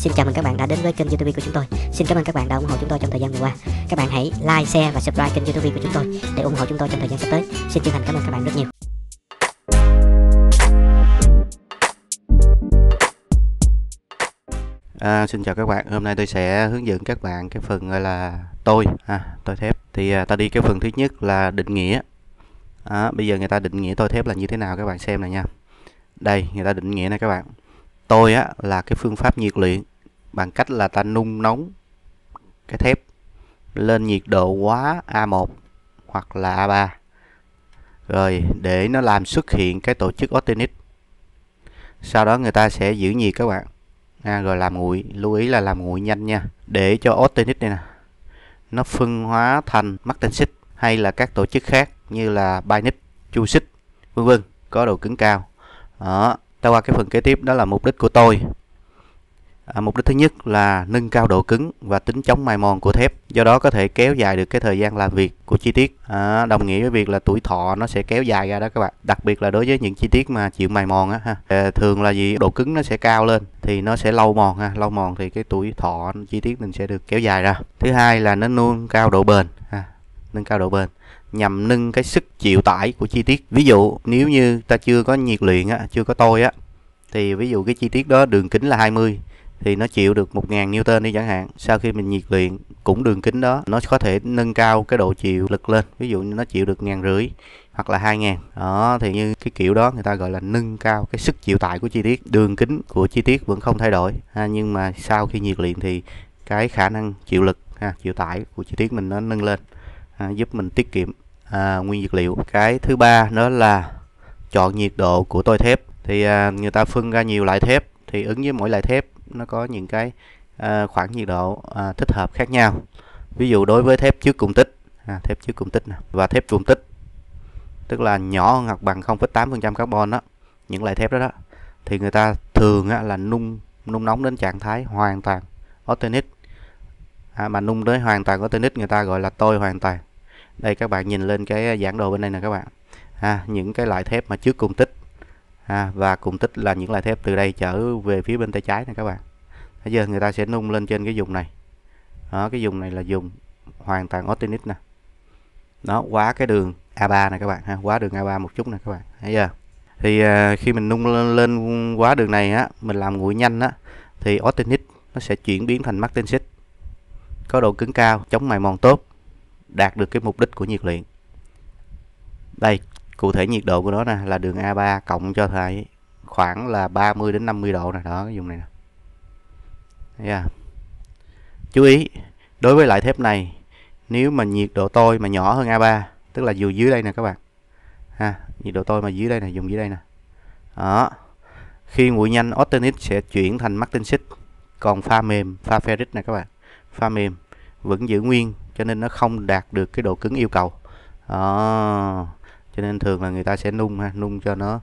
Xin chào mừng các bạn đã đến với kênh YouTube của chúng tôi. Xin cảm ơn các bạn đã ủng hộ chúng tôi trong thời gian vừa qua. Các bạn hãy like, share và subscribe kênh YouTube của chúng tôi để ủng hộ chúng tôi trong thời gian sắp tới. Xin chân thành cảm ơn các bạn rất nhiều. À, xin chào các bạn hôm nay tôi sẽ hướng dẫn các bạn cái phần gọi là tôi à, tôi thép thì à, ta đi cái phần thứ nhất là định nghĩa à, bây giờ người ta định nghĩa tôi thép là như thế nào các bạn xem này nha đây người ta định nghĩa này các bạn tôi á là cái phương pháp nhiệt luyện bằng cách là ta nung nóng cái thép lên nhiệt độ quá A1 hoặc là A3 rồi để nó làm xuất hiện cái tổ chức actinic sau đó người ta sẽ giữ nhiệt các bạn à, rồi làm nguội lưu ý là làm nguội nhanh nha để cho actinic này nè nó phân hóa thành martensit hay là các tổ chức khác như là binic chu xích vân vân có độ cứng cao đó ta qua cái phần kế tiếp đó là mục đích của tôi à, mục đích thứ nhất là nâng cao độ cứng và tính chống mài mòn của thép do đó có thể kéo dài được cái thời gian làm việc của chi tiết à, đồng nghĩa với việc là tuổi thọ nó sẽ kéo dài ra đó các bạn đặc biệt là đối với những chi tiết mà chịu mài mòn á ha à, thường là gì độ cứng nó sẽ cao lên thì nó sẽ lâu mòn ha lâu mòn thì cái tuổi thọ chi tiết mình sẽ được kéo dài ra thứ hai là nó nâng cao độ bền ha nâng cao độ bền nhằm nâng cái sức chịu tải của chi tiết ví dụ nếu như ta chưa có nhiệt luyện á, chưa có tôi á thì ví dụ cái chi tiết đó đường kính là 20 thì nó chịu được 1000 Newton đi chẳng hạn sau khi mình nhiệt luyện cũng đường kính đó nó có thể nâng cao cái độ chịu lực lên ví dụ như nó chịu được ngàn rưỡi hoặc là 2000 đó thì như cái kiểu đó người ta gọi là nâng cao cái sức chịu tải của chi tiết đường kính của chi tiết vẫn không thay đổi ha, nhưng mà sau khi nhiệt luyện thì cái khả năng chịu lực ha, chịu tải của chi tiết mình nó nâng lên à, giúp mình tiết kiệm à, nguyên vật liệu cái thứ ba nữa là chọn nhiệt độ của tôi thép thì à, người ta phân ra nhiều loại thép thì ứng với mỗi loại thép nó có những cái à, khoảng nhiệt độ à, thích hợp khác nhau ví dụ đối với thép trước cùng tích à, thép trước cùng tích nè và thép cùng tích tức là nhỏ hơn hoặc bằng 0,8% carbon đó những loại thép đó đó thì người ta thường á, là nung nung nóng đến trạng thái hoàn toàn austenit. à, mà nung tới hoàn toàn austenit người ta gọi là tôi hoàn toàn đây các bạn nhìn lên cái à, giảng đồ bên đây nè các bạn à, những cái loại thép mà trước cùng tích à, và cùng tích là những loại thép từ đây chở về phía bên tay trái nè các bạn bây giờ người ta sẽ nung lên trên cái dùng này đó, cái dùng này là dùng hoàn toàn austenic nè nó quá cái đường A3 nè các bạn ha quá đường A3 một chút nè các bạn thấy giờ thì à, khi mình nung lên, lên quá đường này á mình làm nguội nhanh á thì austenic nó sẽ chuyển biến thành martensit có độ cứng cao chống mài mòn tốt đạt được cái mục đích của nhiệt luyện đây cụ thể nhiệt độ của nó nè là đường A3 cộng cho thầy khoảng là 30 đến 50 độ nè đó cái vùng này nè yeah. chú ý đối với loại thép này nếu mà nhiệt độ tôi mà nhỏ hơn A3 tức là dù dưới đây nè các bạn ha nhiệt độ tôi mà dưới đây nè dùng dưới đây nè đó khi nguội nhanh austenit sẽ chuyển thành martensit, còn pha mềm pha ferric nè các bạn pha mềm vẫn giữ nguyên cho nên nó không đạt được cái độ cứng yêu cầu đó. cho nên thường là người ta sẽ nung ha nung cho nó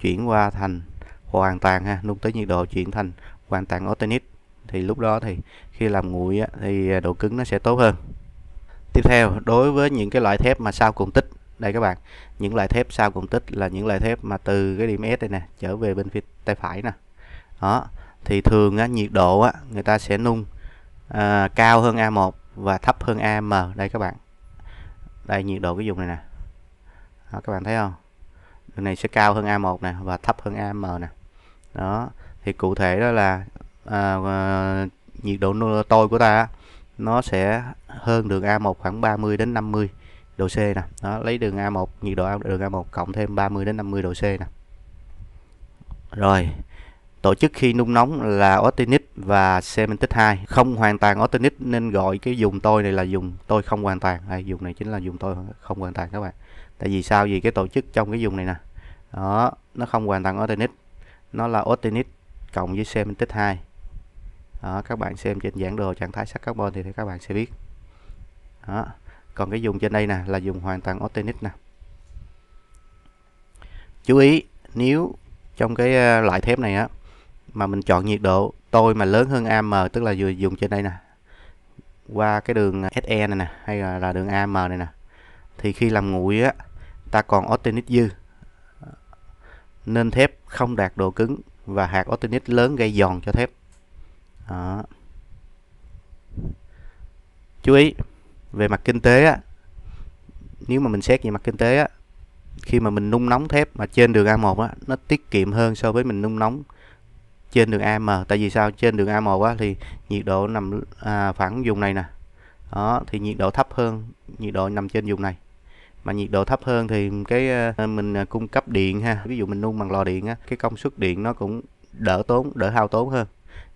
chuyển qua thành hoàn toàn ha nung tới nhiệt độ chuyển thành hoàn toàn austenit. thì lúc đó thì khi làm nguội á, thì độ cứng nó sẽ tốt hơn tiếp theo đối với những cái loại thép mà sao cùng tích đây các bạn những loại thép sao cùng tích là những loại thép mà từ cái điểm S đây nè trở về bên phía tay phải nè đó thì thường á, nhiệt độ á, người ta sẽ nung à, cao hơn A1 và thấp hơn AM đây các bạn đây nhiệt độ cái vùng này nè đó, các bạn thấy không đường này sẽ cao hơn A1 nè và thấp hơn AM nè đó thì cụ thể đó là à, à, nhiệt độ tôi của ta nó sẽ hơn đường A1 khoảng 30 đến 50 độ C nè đó lấy đường A1 nhiệt độ đường A1 cộng thêm 30 đến 50 độ C nè rồi tổ chức khi nung nóng là Optinic và cementit 2 không hoàn toàn Optinic nên gọi cái dùng tôi này là dùng tôi không hoàn toàn đây dùng này chính là dùng tôi không hoàn toàn các bạn tại vì sao vì cái tổ chức trong cái dùng này nè đó nó không hoàn toàn Optinic nó là Optinic cộng với cementit 2 đó, các bạn xem trên giảng đồ trạng thái sắt carbon thì các bạn sẽ biết đó. còn cái dùng trên đây nè là dùng hoàn toàn Optinic nè chú ý nếu trong cái ờ, loại thép này á mà mình chọn nhiệt độ tôi mà lớn hơn AM tức là vừa dùng trên đây nè qua cái đường SE này nè hay là, đường AM này nè thì khi làm nguội á ta còn octenic dư nên thép không đạt độ cứng và hạt octenic lớn gây giòn cho thép đó. chú ý về mặt kinh tế á nếu mà mình xét về mặt kinh tế á khi mà mình nung nóng thép mà trên đường A1 á nó tiết kiệm hơn so với mình nung nóng trên đường AM tại vì sao trên đường A1 á thì nhiệt độ nằm à, khoảng vùng này nè đó thì nhiệt độ thấp hơn nhiệt độ nằm trên vùng này mà nhiệt độ thấp hơn thì cái à, mình à, cung cấp điện ha ví dụ mình nung bằng lò điện á cái công suất điện nó cũng đỡ tốn đỡ hao tốn hơn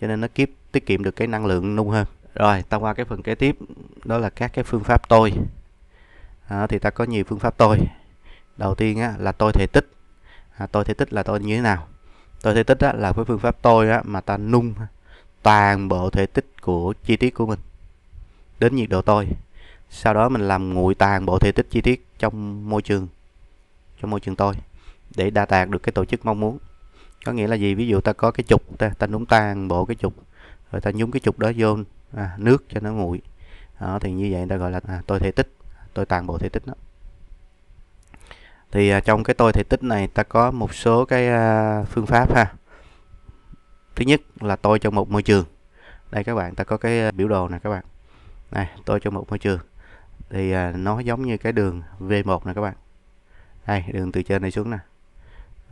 cho nên nó kiếp tiết kiệm được cái năng lượng nung hơn rồi ta qua cái phần kế tiếp đó là các cái phương pháp tôi đó thì ta có nhiều phương pháp tôi đầu tiên á, là tôi thể tích à, tôi thể tích là tôi như thế nào tôi thể tích á, là với phương pháp tôi á, mà ta nung toàn bộ thể tích của chi tiết của mình đến nhiệt độ tôi sau đó mình làm nguội toàn bộ thể tích chi tiết trong môi trường trong môi trường tôi để đa tạc được cái tổ chức mong muốn có nghĩa là gì ví dụ ta có cái trục ta, ta nhúng toàn bộ cái trục rồi ta nhúng cái trục đó vô à, nước cho nó nguội đó, thì như vậy ta gọi là à, tôi thể tích tôi toàn bộ thể tích đó thì à, trong cái tôi thể tích này ta có một số cái à, phương pháp ha thứ nhất là tôi trong một môi trường đây các bạn ta có cái à, biểu đồ này các bạn này tôi trong một môi trường thì nó giống như cái đường V1 này các bạn đây đường từ trên này xuống nè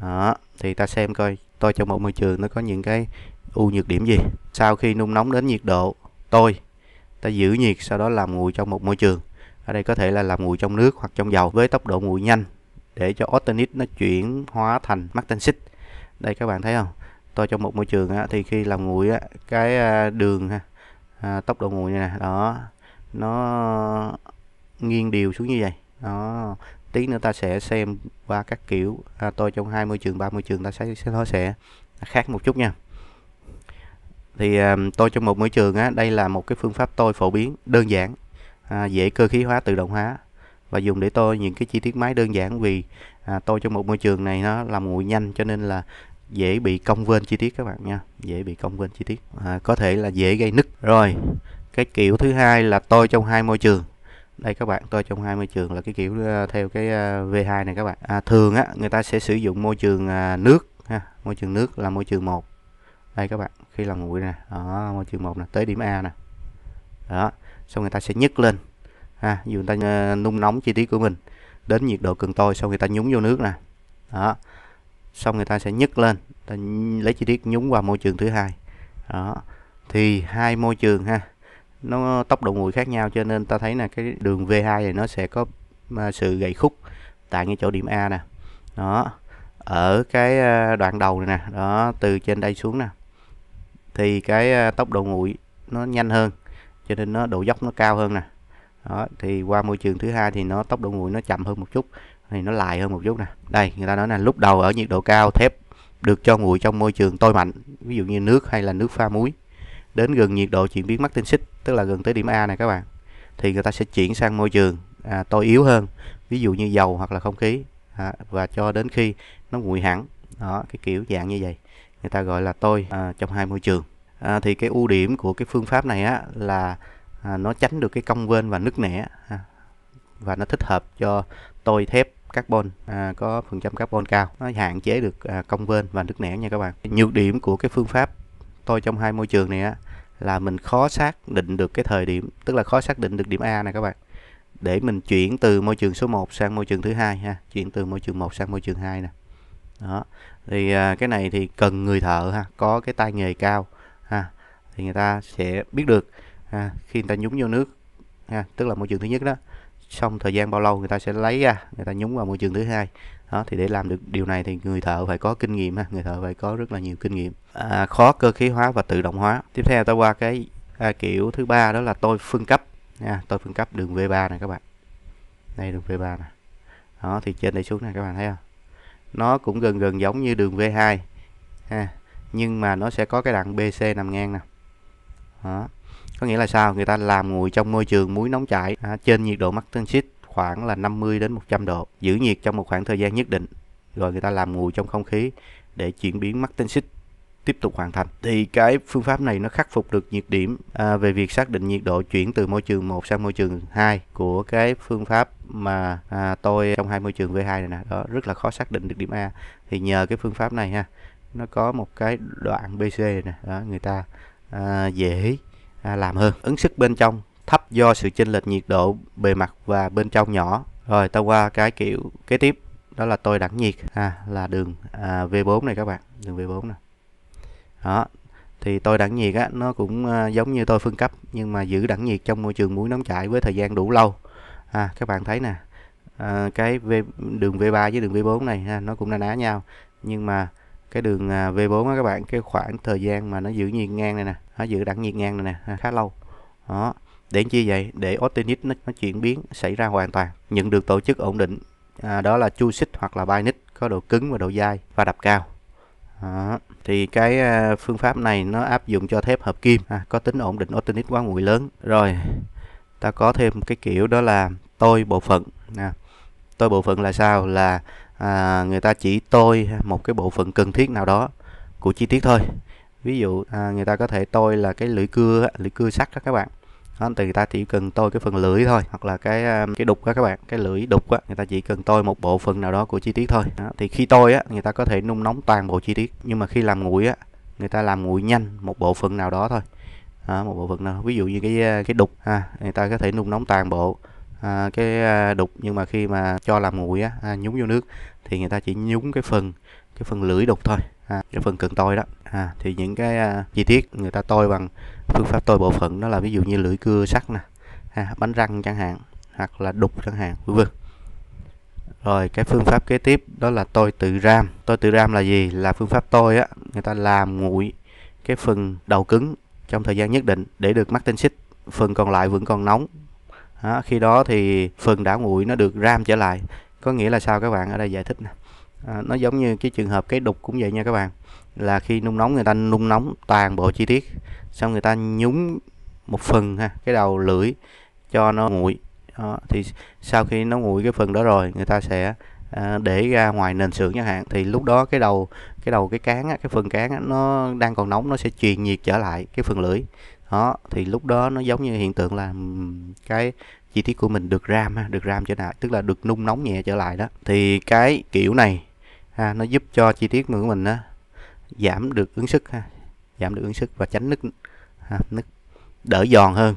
đó thì ta xem coi tôi trong một môi trường nó có những cái ưu nhược điểm gì sau khi nung nóng đến nhiệt độ tôi ta giữ nhiệt sau đó làm nguội trong một môi trường ở đây có thể là làm nguội trong nước hoặc trong dầu với tốc độ nguội nhanh để cho Otanit nó chuyển hóa thành Martensit đây các bạn thấy không tôi trong một môi trường á, thì khi làm nguội á, cái à, đường ha, à, tốc độ nguội này nè đó nó nghiêng đều xuống như vậy đó tí nữa ta sẽ xem qua các kiểu à, tôi trong 20 trường 30 trường ta sẽ, sẽ nó sẽ khác một chút nha thì à, tôi trong một môi trường á, đây là một cái phương pháp tôi phổ biến đơn giản à, dễ cơ khí hóa tự động hóa và dùng để tô những cái chi tiết máy đơn giản vì à, tô trong một môi trường này nó làm nguội nhanh cho nên là dễ bị cong vênh chi tiết các bạn nha dễ bị cong vênh chi tiết à, có thể là dễ gây nứt rồi cái kiểu thứ hai là tôi trong hai môi trường đây các bạn tôi trong hai môi trường là cái kiểu à, theo cái à, V2 này các bạn à, thường á người ta sẽ sử dụng môi trường à, nước ha môi trường nước là môi trường một đây các bạn khi làm nguội nè đó môi trường một là tới điểm A nè đó xong người ta sẽ nhấc lên ha dù người ta ờ, nung nóng chi tiết của mình đến nhiệt độ cần tôi xong người ta nhúng vô nước nè đó xong người ta sẽ nhấc lên ta lấy chi tiết nhúng vào môi trường thứ hai đó thì hai môi trường ha nó tốc độ nguội khác nhau cho nên ta thấy là cái đường V2 này nó sẽ có ờ, sự gầy khúc tại cái chỗ điểm A nè đó ở cái ờ, đoạn đầu này nè đó từ trên đây xuống nè thì cái tốc độ nguội nó nhanh hơn cho nên nó độ dốc nó cao hơn nè đó thì qua môi trường thứ hai thì nó tốc độ nguội nó chậm hơn một chút thì nó lại hơn một chút nè đây người ta nói là lúc đầu ở nhiệt độ cao thép được cho nguội trong môi trường tôi mạnh ví dụ như nước hay là nước pha muối đến gần nhiệt độ chuyển biến mắc tinh xích tức là gần tới điểm A này các bạn thì người ta sẽ chuyển sang môi trường à, tôi yếu hơn ví dụ như dầu hoặc là không khí à, và cho đến khi nó nguội hẳn đó cái kiểu dạng như vậy người ta gọi là tôi à, trong hai môi trường à, thì cái ưu điểm của cái phương pháp này á là à, nó tránh được cái cong vênh và nứt nẻ à, và nó thích hợp cho tôi thép carbon à, có phần trăm carbon cao nó hạn chế được à, cong vênh và nứt nẻ nha các bạn nhược điểm của cái phương pháp tôi trong hai môi trường này á, là mình khó xác định được cái thời điểm tức là khó xác định được điểm A này các bạn để mình chuyển từ môi trường số 1 sang môi trường thứ hai ha chuyển từ môi trường 1 sang môi trường 2 nè đó thì à, cái này thì cần người thợ ha có cái tay nghề cao ha thì người ta sẽ biết được à, khi người ta nhúng vô nước ha, tức là môi trường thứ nhất đó xong thời gian bao lâu người ta sẽ lấy ra người ta nhúng vào môi trường thứ hai đó thì để làm được điều này thì người thợ phải có kinh nghiệm ha người thợ phải có rất là nhiều kinh nghiệm à, khó cơ khí hóa và tự động hóa tiếp theo ta qua cái à, kiểu thứ ba đó là tôi phân cấp nha à, tôi phân cấp đường V3 này các bạn đây đường V3 này, đó thì trên đây xuống này các bạn thấy không nó cũng gần gần giống như đường V2 ha nhưng mà nó sẽ có cái đặng BC nằm ngang nè đó có nghĩa là sao người ta làm nguội trong môi trường muối nóng chảy à, trên nhiệt độ tinh xít khoảng là 50 đến 100 độ giữ nhiệt trong một khoảng thời gian nhất định rồi người ta làm nguội trong không khí để chuyển biến tinh xít tiếp tục hoàn thành thì cái phương pháp này nó khắc phục được nhiệt điểm à, về việc xác định nhiệt độ chuyển từ môi trường 1 sang môi trường 2 của cái phương pháp mà à, tôi trong hai môi trường V2 này nè đó rất là khó xác định được điểm A thì nhờ cái phương pháp này ha nó có một cái đoạn BC này nè đó người ta à, dễ À, làm hơn ứng sức bên trong thấp do sự chênh lệch nhiệt độ bề mặt và bên trong nhỏ rồi ta qua cái kiểu kế tiếp đó là tôi đẳng nhiệt à, là đường à, V4 này các bạn đường V4 này đó thì tôi đẳng nhiệt á, nó cũng à, giống như tôi phân cấp nhưng mà giữ đẳng nhiệt trong môi trường muối nóng chảy với thời gian đủ lâu à, các bạn thấy nè à, cái v, đường V3 với đường V4 này ha, à, nó cũng na ná nhau nhưng mà cái đường à, V4 á các bạn cái khoảng thời gian mà nó giữ nhiệt ngang này nè nó giữ đẳng nhiệt ngang này nè khá lâu đó để chi vậy để Optinix nó, nó chuyển biến xảy ra hoàn toàn nhận được tổ chức ổn định à, đó là chu xích hoặc là nít có độ cứng và độ dai và đập cao đó. thì cái à, phương pháp này nó áp dụng cho thép hợp kim à, có tính ổn định Optinix quá nguội lớn rồi ta có thêm cái kiểu đó là tôi bộ phận à, tôi bộ phận là sao là à, người ta chỉ tôi một cái bộ phận cần thiết nào đó của chi tiết thôi ví dụ à, người ta có thể tôi là cái lưỡi cưa lưỡi cưa sắt đó các bạn đó, thì người ta chỉ cần tôi cái phần lưỡi thôi hoặc là cái à, cái đục đó các bạn cái lưỡi đục á người ta chỉ cần tôi một bộ phận nào đó của chi tiết thôi đó, thì khi tôi á người ta có thể nung nóng toàn bộ chi tiết nhưng mà khi làm nguội á người ta làm nguội nhanh một bộ phận nào đó thôi đó, một bộ phận nào ví dụ như cái à, cái đục ha người ta có thể nung nóng toàn bộ à, cái à, đục nhưng mà khi mà cho làm nguội á à, nhúng vô nước thì người ta chỉ nhúng cái phần cái phần lưỡi đục thôi à, cái phần cần tôi đó à, thì những cái à, chi tiết người ta tôi bằng phương pháp tôi bộ phận đó là ví dụ như lưỡi cưa sắt nè à, bánh răng chẳng hạn hoặc là đục chẳng hạn vân vân rồi cái phương pháp kế tiếp đó là tôi tự ram tôi tự ram là gì là phương pháp tôi á người ta làm nguội cái phần đầu cứng trong thời gian nhất định để được mắc tinh xích phần còn lại vẫn còn nóng đó, khi đó thì phần đã nguội nó được ram trở lại có nghĩa là sao các bạn ở đây giải thích nè à, nó giống như cái trường hợp cái đục cũng vậy nha các bạn là khi nung nóng người ta nung nóng toàn bộ chi tiết xong người ta nhúng một phần ha cái đầu lưỡi cho nó nguội đó, thì sau khi nó nguội cái phần đó rồi người ta sẽ à, để ra ngoài nền xưởng chẳng hạn thì lúc đó cái đầu cái đầu cái cán á, cái phần cán á, nó đang còn nóng nó sẽ truyền nhiệt trở lại cái phần lưỡi đó thì lúc đó nó giống như hiện tượng là cái chi tiết của mình được ram ha được ram trở lại tức là được nung nóng nhẹ trở lại đó thì cái kiểu này ha, nó giúp cho chi tiết của mình á giảm được ứng sức ha giảm được ứng sức và tránh nứt ha, nứt đỡ giòn hơn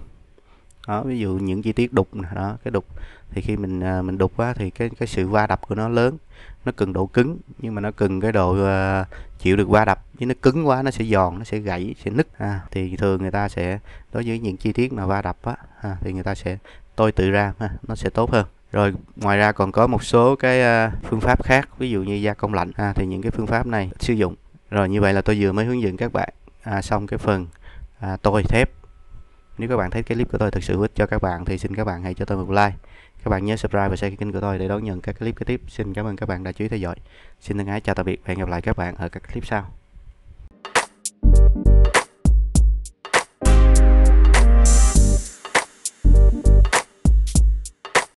đó ví dụ những chi tiết đục đó cái đục thì khi mình à, mình đục quá thì cái cái sự va đập của nó lớn nó cần độ cứng nhưng mà nó cần cái độ à, chịu được va đập chứ nó cứng quá nó sẽ giòn nó sẽ gãy sẽ nứt à, thì thường người ta sẽ đối với những chi tiết mà va đập á à, thì người ta sẽ tôi tự ra ha, nó sẽ tốt hơn rồi ngoài ra còn có một số cái à, phương pháp khác ví dụ như gia công lạnh ha, à, thì những cái phương pháp này sử dụng rồi như vậy là tôi vừa mới hướng dẫn các bạn à, xong cái phần à, tôi thép nếu các bạn thấy cái clip của tôi thực sự hữu ích cho các bạn thì xin các bạn hãy cho tôi một like. Các bạn nhớ subscribe và share kênh của tôi để đón nhận các clip kế tiếp. Xin cảm ơn các bạn đã chú ý theo dõi. Xin thân ái chào tạm biệt và hẹn gặp lại các bạn ở các clip sau.